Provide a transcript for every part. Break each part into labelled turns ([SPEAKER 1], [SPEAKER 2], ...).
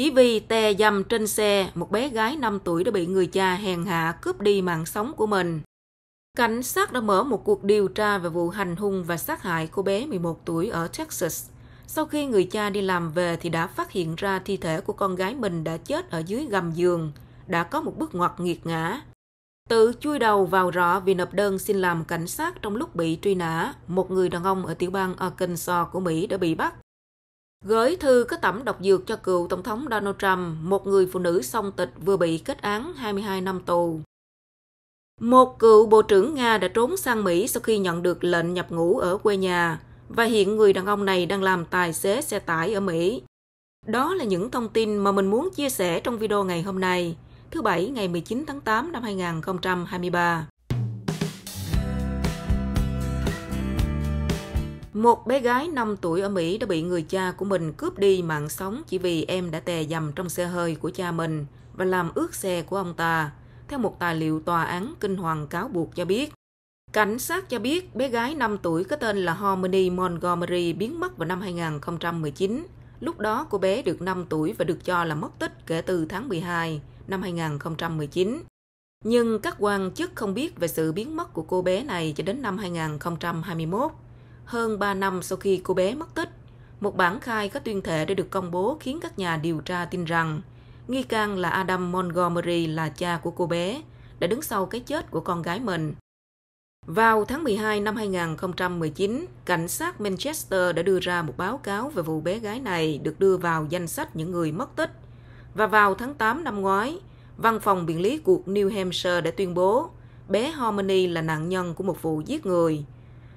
[SPEAKER 1] Chỉ vì tè dầm trên xe, một bé gái 5 tuổi đã bị người cha hèn hạ cướp đi mạng sống của mình. Cảnh sát đã mở một cuộc điều tra về vụ hành hung và sát hại cô bé 11 tuổi ở Texas. Sau khi người cha đi làm về thì đã phát hiện ra thi thể của con gái mình đã chết ở dưới gầm giường, đã có một bước ngoặt nghiệt ngã. Tự chui đầu vào rõ vì nộp đơn xin làm cảnh sát trong lúc bị truy nã, một người đàn ông ở tiểu bang Arkansas của Mỹ đã bị bắt. Gửi thư có tẩm độc dược cho cựu Tổng thống Donald Trump, một người phụ nữ song tịch vừa bị kết án 22 năm tù. Một cựu Bộ trưởng Nga đã trốn sang Mỹ sau khi nhận được lệnh nhập ngũ ở quê nhà, và hiện người đàn ông này đang làm tài xế xe tải ở Mỹ. Đó là những thông tin mà mình muốn chia sẻ trong video ngày hôm nay, thứ Bảy ngày 19 tháng 8 năm 2023. Một bé gái 5 tuổi ở Mỹ đã bị người cha của mình cướp đi mạng sống chỉ vì em đã tè dầm trong xe hơi của cha mình và làm ướt xe của ông ta, theo một tài liệu tòa án kinh hoàng cáo buộc cho biết. Cảnh sát cho biết bé gái 5 tuổi có tên là Harmony Montgomery biến mất vào năm 2019. Lúc đó cô bé được 5 tuổi và được cho là mất tích kể từ tháng 12 năm 2019. Nhưng các quan chức không biết về sự biến mất của cô bé này cho đến năm 2021 hơn 3 năm sau khi cô bé mất tích. Một bản khai có tuyên thệ đã được công bố khiến các nhà điều tra tin rằng nghi can là Adam Montgomery là cha của cô bé, đã đứng sau cái chết của con gái mình. Vào tháng 12 năm 2019, cảnh sát Manchester đã đưa ra một báo cáo về vụ bé gái này được đưa vào danh sách những người mất tích. Và vào tháng 8 năm ngoái, Văn phòng biện lý của New Hampshire đã tuyên bố bé Harmony là nạn nhân của một vụ giết người –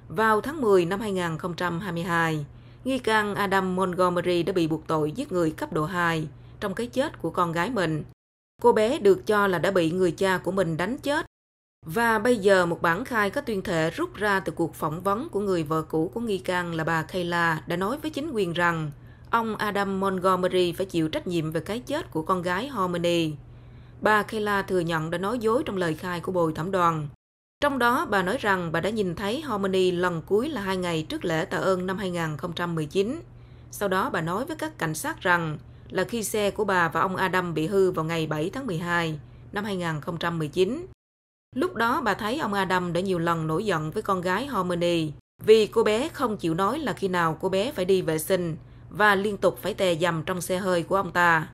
[SPEAKER 1] vào tháng 10 năm 2022, nghi can Adam Montgomery đã bị buộc tội giết người cấp độ 2 trong cái chết của con gái mình. Cô bé được cho là đã bị người cha của mình đánh chết. Và bây giờ một bản khai có tuyên thệ rút ra từ cuộc phỏng vấn của người vợ cũ của nghi can là bà Kayla đã nói với chính quyền rằng ông Adam Montgomery phải chịu trách nhiệm về cái chết của con gái Harmony. Bà Kayla thừa nhận đã nói dối trong lời khai của bồi thẩm đoàn. Trong đó, bà nói rằng bà đã nhìn thấy Harmony lần cuối là hai ngày trước lễ tạ ơn năm 2019. Sau đó bà nói với các cảnh sát rằng là khi xe của bà và ông Adam bị hư vào ngày 7 tháng 12 năm 2019. Lúc đó bà thấy ông Adam đã nhiều lần nổi giận với con gái Harmony vì cô bé không chịu nói là khi nào cô bé phải đi vệ sinh và liên tục phải tè dầm trong xe hơi của ông ta.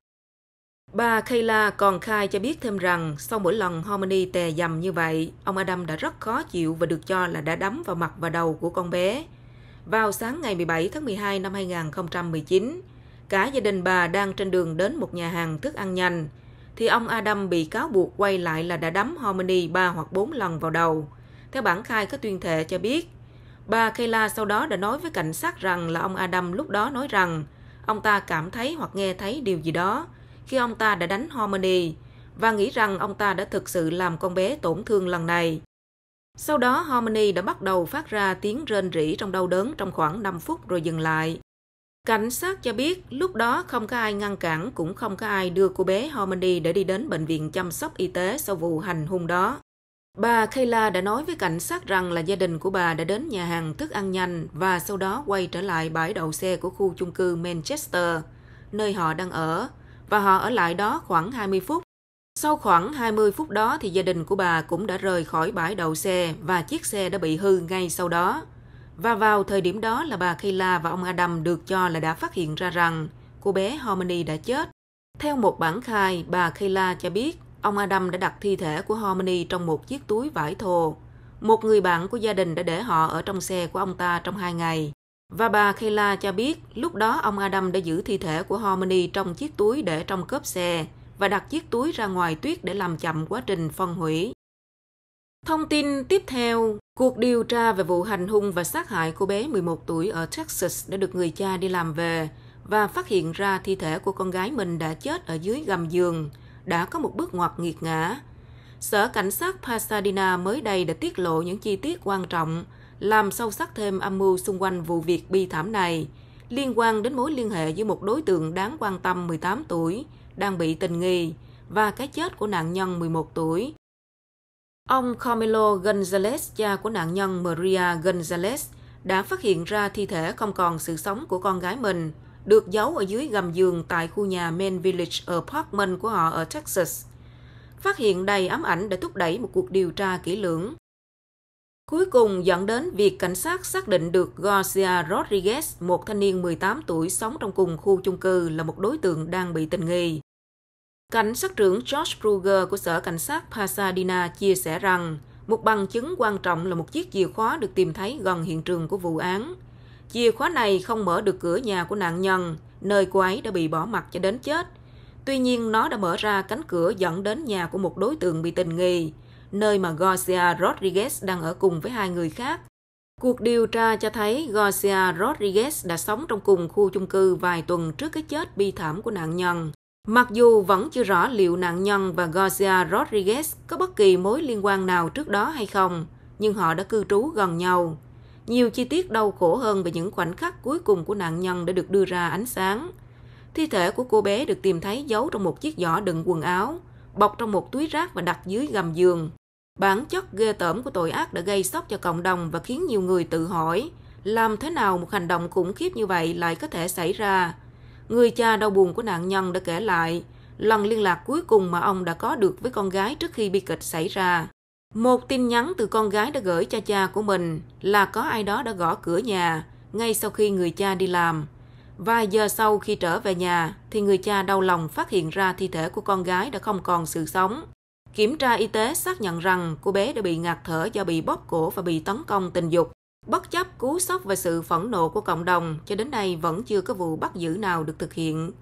[SPEAKER 1] Bà Kayla còn khai cho biết thêm rằng sau mỗi lần Harmony tè dầm như vậy, ông Adam đã rất khó chịu và được cho là đã đấm vào mặt và đầu của con bé. Vào sáng ngày 17 tháng 12 năm 2019, cả gia đình bà đang trên đường đến một nhà hàng thức ăn nhanh, thì ông Adam bị cáo buộc quay lại là đã đấm Harmony 3 hoặc 4 lần vào đầu. Theo bản khai có tuyên thệ cho biết, bà Kayla sau đó đã nói với cảnh sát rằng là ông Adam lúc đó nói rằng ông ta cảm thấy hoặc nghe thấy điều gì đó, khi ông ta đã đánh Harmony và nghĩ rằng ông ta đã thực sự làm con bé tổn thương lần này. Sau đó Harmony đã bắt đầu phát ra tiếng rên rỉ trong đau đớn trong khoảng 5 phút rồi dừng lại. Cảnh sát cho biết lúc đó không có ai ngăn cản cũng không có ai đưa cô bé Harmony để đi đến bệnh viện chăm sóc y tế sau vụ hành hung đó. Bà Kayla đã nói với cảnh sát rằng là gia đình của bà đã đến nhà hàng thức ăn nhanh và sau đó quay trở lại bãi đậu xe của khu chung cư Manchester, nơi họ đang ở, và họ ở lại đó khoảng 20 phút. Sau khoảng 20 phút đó thì gia đình của bà cũng đã rời khỏi bãi đậu xe và chiếc xe đã bị hư ngay sau đó. Và vào thời điểm đó là bà Kayla và ông Adam được cho là đã phát hiện ra rằng cô bé Harmony đã chết. Theo một bản khai, bà Kayla cho biết ông Adam đã đặt thi thể của Harmony trong một chiếc túi vải thô. Một người bạn của gia đình đã để họ ở trong xe của ông ta trong hai ngày. Và bà Kayla cho biết lúc đó ông Adam đã giữ thi thể của Harmony trong chiếc túi để trong cốp xe và đặt chiếc túi ra ngoài tuyết để làm chậm quá trình phân hủy. Thông tin tiếp theo, cuộc điều tra về vụ hành hung và sát hại cô bé 11 tuổi ở Texas đã được người cha đi làm về và phát hiện ra thi thể của con gái mình đã chết ở dưới gầm giường, đã có một bước ngoặt nghiệt ngã. Sở Cảnh sát Pasadena mới đây đã tiết lộ những chi tiết quan trọng làm sâu sắc thêm âm mưu xung quanh vụ việc bi thảm này, liên quan đến mối liên hệ giữa một đối tượng đáng quan tâm 18 tuổi đang bị tình nghi và cái chết của nạn nhân 11 tuổi. Ông Carmelo Gonzalez, cha của nạn nhân Maria Gonzalez, đã phát hiện ra thi thể không còn sự sống của con gái mình, được giấu ở dưới gầm giường tại khu nhà Main Village Apartment của họ ở Texas. Phát hiện đầy ám ảnh đã thúc đẩy một cuộc điều tra kỹ lưỡng. Cuối cùng dẫn đến việc cảnh sát xác định được Garcia Rodriguez, một thanh niên 18 tuổi sống trong cùng khu chung cư là một đối tượng đang bị tình nghi. Cảnh sát trưởng George Kruger của Sở Cảnh sát Pasadena chia sẻ rằng một bằng chứng quan trọng là một chiếc chìa khóa được tìm thấy gần hiện trường của vụ án. Chìa khóa này không mở được cửa nhà của nạn nhân, nơi cô ấy đã bị bỏ mặt cho đến chết. Tuy nhiên nó đã mở ra cánh cửa dẫn đến nhà của một đối tượng bị tình nghi, nơi mà Garcia Rodriguez đang ở cùng với hai người khác. Cuộc điều tra cho thấy Garcia Rodriguez đã sống trong cùng khu chung cư vài tuần trước cái chết bi thảm của nạn nhân. Mặc dù vẫn chưa rõ liệu nạn nhân và Garcia Rodriguez có bất kỳ mối liên quan nào trước đó hay không, nhưng họ đã cư trú gần nhau. Nhiều chi tiết đau khổ hơn về những khoảnh khắc cuối cùng của nạn nhân đã được đưa ra ánh sáng. Thi thể của cô bé được tìm thấy giấu trong một chiếc giỏ đựng quần áo, bọc trong một túi rác và đặt dưới gầm giường. Bản chất ghê tởm của tội ác đã gây sốc cho cộng đồng và khiến nhiều người tự hỏi làm thế nào một hành động khủng khiếp như vậy lại có thể xảy ra. Người cha đau buồn của nạn nhân đã kể lại lần liên lạc cuối cùng mà ông đã có được với con gái trước khi bi kịch xảy ra. Một tin nhắn từ con gái đã gửi cho cha của mình là có ai đó đã gõ cửa nhà ngay sau khi người cha đi làm. Vài giờ sau khi trở về nhà thì người cha đau lòng phát hiện ra thi thể của con gái đã không còn sự sống. Kiểm tra y tế xác nhận rằng cô bé đã bị ngạt thở do bị bóp cổ và bị tấn công tình dục. Bất chấp cú sốc và sự phẫn nộ của cộng đồng, cho đến nay vẫn chưa có vụ bắt giữ nào được thực hiện.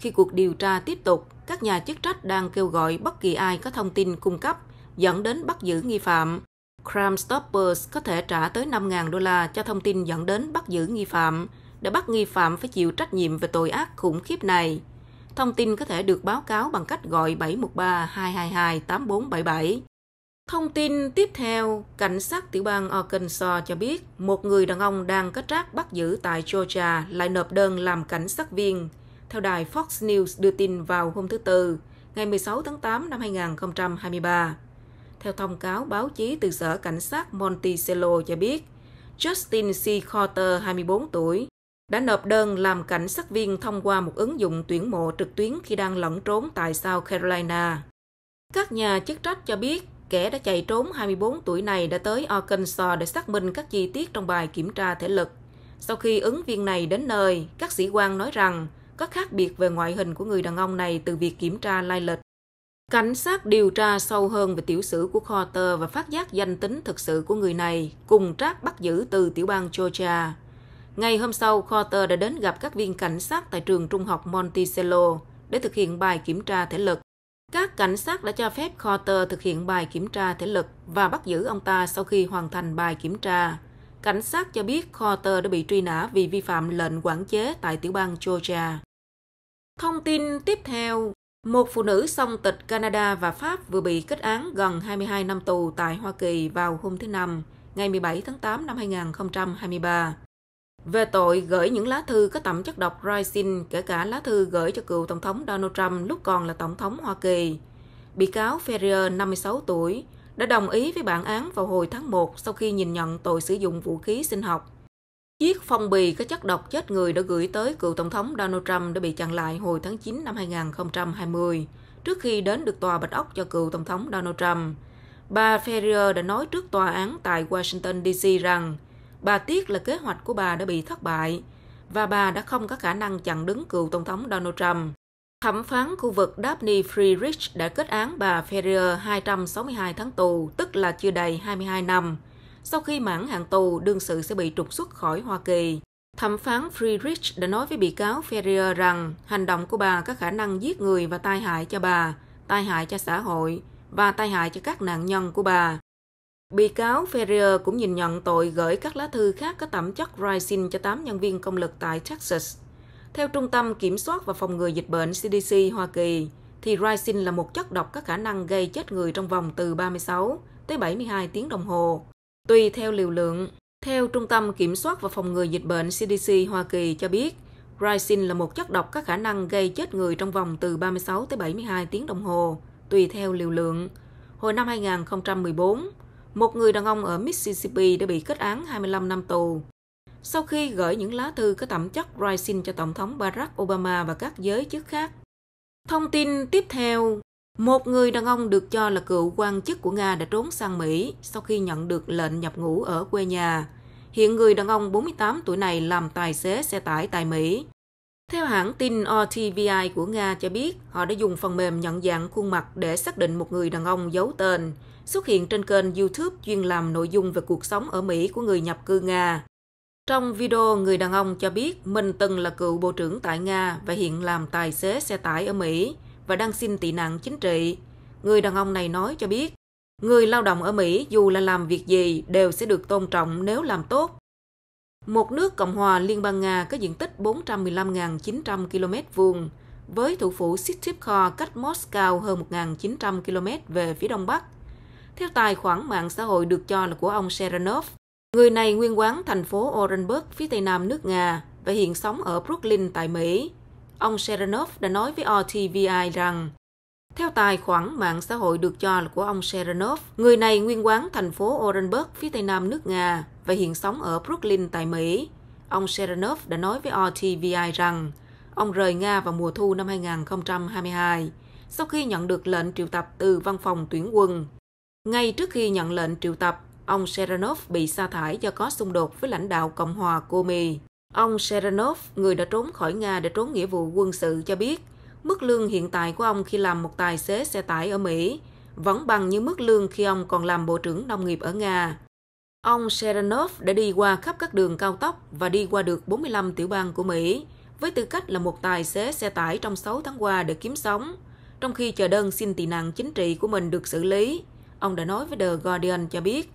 [SPEAKER 1] Khi cuộc điều tra tiếp tục, các nhà chức trách đang kêu gọi bất kỳ ai có thông tin cung cấp dẫn đến bắt giữ nghi phạm. Crime Stoppers có thể trả tới 5.000 đô la cho thông tin dẫn đến bắt giữ nghi phạm, để bắt nghi phạm phải chịu trách nhiệm về tội ác khủng khiếp này. Thông tin có thể được báo cáo bằng cách gọi 713 222 8477. Thông tin tiếp theo, cảnh sát tiểu bang Arkansas cho biết một người đàn ông đang có trác bắt giữ tại Georgia lại nộp đơn làm cảnh sát viên. Theo đài Fox News đưa tin vào hôm thứ Tư, ngày 16 tháng 8 năm 2023. Theo thông cáo báo chí từ sở cảnh sát Monticello cho biết, Justin C. Carter, 24 tuổi, đã nộp đơn làm cảnh sát viên thông qua một ứng dụng tuyển mộ trực tuyến khi đang lẫn trốn tại South Carolina. Các nhà chức trách cho biết kẻ đã chạy trốn 24 tuổi này đã tới Arkansas để xác minh các chi tiết trong bài kiểm tra thể lực. Sau khi ứng viên này đến nơi, các sĩ quan nói rằng có khác biệt về ngoại hình của người đàn ông này từ việc kiểm tra lai lịch. Cảnh sát điều tra sâu hơn về tiểu sử của Carter và phát giác danh tính thực sự của người này, cùng trác bắt giữ từ tiểu bang Georgia. Ngày hôm sau, Carter đã đến gặp các viên cảnh sát tại trường trung học Monticello để thực hiện bài kiểm tra thể lực. Các cảnh sát đã cho phép Carter thực hiện bài kiểm tra thể lực và bắt giữ ông ta sau khi hoàn thành bài kiểm tra. Cảnh sát cho biết Carter đã bị truy nã vì vi phạm lệnh quản chế tại tiểu bang Georgia. Thông tin tiếp theo, một phụ nữ song tịch Canada và Pháp vừa bị kết án gần 22 năm tù tại Hoa Kỳ vào hôm thứ Năm, ngày 17 tháng 8 năm 2023 về tội gửi những lá thư có tẩm chất độc ricin, kể cả lá thư gửi cho cựu Tổng thống Donald Trump lúc còn là Tổng thống Hoa Kỳ. Bị cáo Ferrier, 56 tuổi, đã đồng ý với bản án vào hồi tháng 1 sau khi nhìn nhận tội sử dụng vũ khí sinh học. Chiếc phong bì có chất độc chết người đã gửi tới cựu Tổng thống Donald Trump đã bị chặn lại hồi tháng 9 năm 2020, trước khi đến được tòa bạch ốc cho cựu Tổng thống Donald Trump. Bà Ferrier đã nói trước tòa án tại Washington, D.C. rằng – Bà tiếc là kế hoạch của bà đã bị thất bại và bà đã không có khả năng chặn đứng cựu Tổng thống Donald Trump. Thẩm phán khu vực Daphne Friedrich đã kết án bà Ferrier 262 tháng tù, tức là chưa đầy 22 năm. Sau khi mãn hạn tù, đương sự sẽ bị trục xuất khỏi Hoa Kỳ. Thẩm phán Friedrich đã nói với bị cáo Ferrier rằng hành động của bà có khả năng giết người và tai hại cho bà, tai hại cho xã hội và tai hại cho các nạn nhân của bà. Bị cáo Ferrier cũng nhìn nhận tội gửi các lá thư khác có tẩm chất ricin cho 8 nhân viên công lực tại Texas. Theo Trung tâm Kiểm soát và Phòng ngừa Dịch bệnh CDC Hoa Kỳ, thì ricin là một chất độc có khả năng gây chết người trong vòng từ 36 tới 72 tiếng đồng hồ, tùy theo liều lượng. Theo Trung tâm Kiểm soát và Phòng ngừa Dịch bệnh CDC Hoa Kỳ cho biết, ricin là một chất độc có khả năng gây chết người trong vòng từ 36 tới 72 tiếng đồng hồ, tùy theo liều lượng. Hồi năm 2014, một người đàn ông ở Mississippi đã bị kết án 25 năm tù. Sau khi gửi những lá thư có tẩm chất Ricin cho Tổng thống Barack Obama và các giới chức khác. Thông tin tiếp theo, một người đàn ông được cho là cựu quan chức của Nga đã trốn sang Mỹ sau khi nhận được lệnh nhập ngũ ở quê nhà. Hiện người đàn ông 48 tuổi này làm tài xế xe tải tại Mỹ. Theo hãng tin RTVI của Nga cho biết, họ đã dùng phần mềm nhận dạng khuôn mặt để xác định một người đàn ông giấu tên, xuất hiện trên kênh YouTube chuyên làm nội dung về cuộc sống ở Mỹ của người nhập cư Nga. Trong video, người đàn ông cho biết mình từng là cựu bộ trưởng tại Nga và hiện làm tài xế xe tải ở Mỹ và đang xin tị nạn chính trị. Người đàn ông này nói cho biết, người lao động ở Mỹ dù là làm việc gì đều sẽ được tôn trọng nếu làm tốt. Một nước Cộng hòa Liên bang Nga có diện tích 415.900 km vuông, với thủ phủ Sitipkor cách Moscow hơn 1.900 km về phía đông bắc theo tài khoản mạng xã hội được cho là của ông Serenov. Người này nguyên quán thành phố Orenburg, phía tây nam nước Nga và hiện sống ở Brooklyn tại Mỹ. Ông Serenov đã nói với RTVI rằng theo tài khoản mạng xã hội được cho là của ông Serenov, người này nguyên quán thành phố Orenburg, phía tây nam nước Nga và hiện sống ở Brooklyn tại Mỹ. Ông Serenov đã nói với RTVI rằng ông rời Nga vào mùa thu năm 2022 sau khi nhận được lệnh triệu tập từ văn phòng tuyển quân ngay trước khi nhận lệnh triệu tập, ông Seranov bị sa thải do có xung đột với lãnh đạo Cộng hòa Komi. Ông Seranov, người đã trốn khỏi Nga để trốn nghĩa vụ quân sự cho biết, mức lương hiện tại của ông khi làm một tài xế xe tải ở Mỹ vẫn bằng như mức lương khi ông còn làm Bộ trưởng Nông nghiệp ở Nga. Ông Seranov đã đi qua khắp các đường cao tốc và đi qua được 45 tiểu bang của Mỹ, với tư cách là một tài xế xe tải trong 6 tháng qua để kiếm sống, trong khi chờ đơn xin tị nạn chính trị của mình được xử lý ông đã nói với The Guardian cho biết.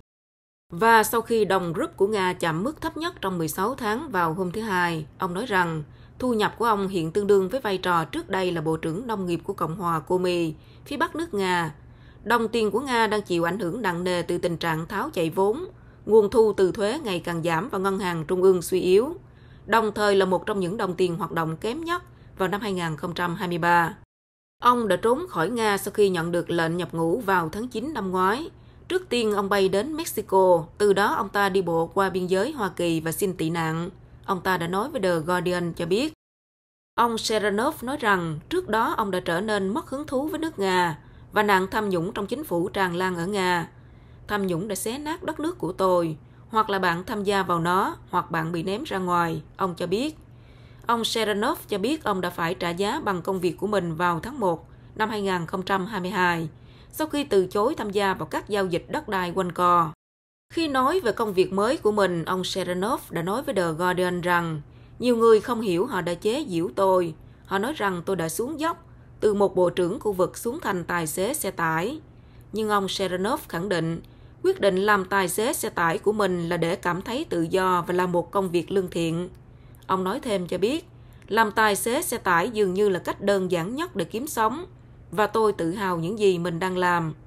[SPEAKER 1] Và sau khi đồng rúp của Nga chạm mức thấp nhất trong 16 tháng vào hôm thứ Hai, ông nói rằng thu nhập của ông hiện tương đương với vai trò trước đây là Bộ trưởng Nông nghiệp của Cộng hòa Komi, phía bắc nước Nga. Đồng tiền của Nga đang chịu ảnh hưởng nặng nề từ tình trạng tháo chạy vốn, nguồn thu từ thuế ngày càng giảm và ngân hàng trung ương suy yếu, đồng thời là một trong những đồng tiền hoạt động kém nhất vào năm 2023. Ông đã trốn khỏi Nga sau khi nhận được lệnh nhập ngũ vào tháng 9 năm ngoái. Trước tiên ông bay đến Mexico, từ đó ông ta đi bộ qua biên giới Hoa Kỳ và xin tị nạn. Ông ta đã nói với The Guardian cho biết. Ông Seranov nói rằng trước đó ông đã trở nên mất hứng thú với nước Nga và nạn tham nhũng trong chính phủ tràn lan ở Nga. Tham nhũng đã xé nát đất nước của tôi, hoặc là bạn tham gia vào nó, hoặc bạn bị ném ra ngoài, ông cho biết. Ông Serenov cho biết ông đã phải trả giá bằng công việc của mình vào tháng 1 năm 2022 sau khi từ chối tham gia vào các giao dịch đất đai quanh co. Khi nói về công việc mới của mình, ông Serenov đã nói với The Guardian rằng nhiều người không hiểu họ đã chế giễu tôi. Họ nói rằng tôi đã xuống dốc từ một bộ trưởng khu vực xuống thành tài xế xe tải. Nhưng ông Serenov khẳng định quyết định làm tài xế xe tải của mình là để cảm thấy tự do và làm một công việc lương thiện. Ông nói thêm cho biết, làm tài xế xe tải dường như là cách đơn giản nhất để kiếm sống và tôi tự hào những gì mình đang làm.